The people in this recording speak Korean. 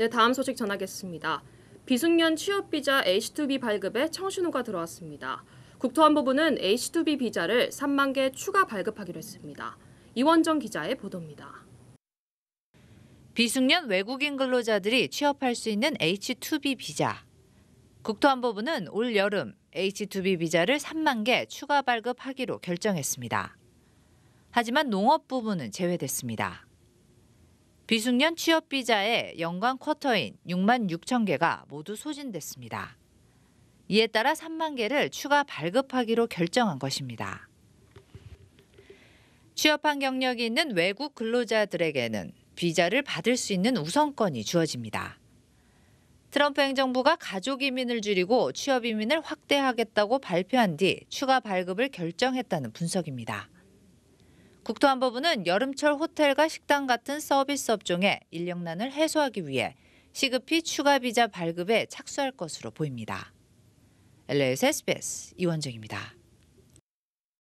네, 다음 소식 전하겠습니다. 비숙련 취업비자 H2B 발급에 청신호가 들어왔습니다. 국토안보부는 H2B 비자를 3만 개 추가 발급하기로 했습니다. 이원정 기자의 보도입니다. 비숙련 외국인 근로자들이 취업할 수 있는 H2B 비자. 국토안보부는 올 여름 H2B 비자를 3만 개 추가 발급하기로 결정했습니다. 하지만 농업 부문은 제외됐습니다. 비숙년 취업 비자의 연간 쿼터인 6만 6천 개가 모두 소진됐습니다. 이에 따라 3만 개를 추가 발급하기로 결정한 것입니다. 취업한 경력이 있는 외국 근로자들에게는 비자를 받을 수 있는 우선권이 주어집니다. 트럼프 행정부가 가족 이민을 줄이고 취업 이민을 확대하겠다고 발표한 뒤 추가 발급을 결정했다는 분석입니다. 국토안보부는 여름철 호텔과 식당 같은 서비스 업종의 인력난을 해소하기 위해 시급히 추가 비자 발급에 착수할 것으로 보입니다. LS SBS 이원정입니다.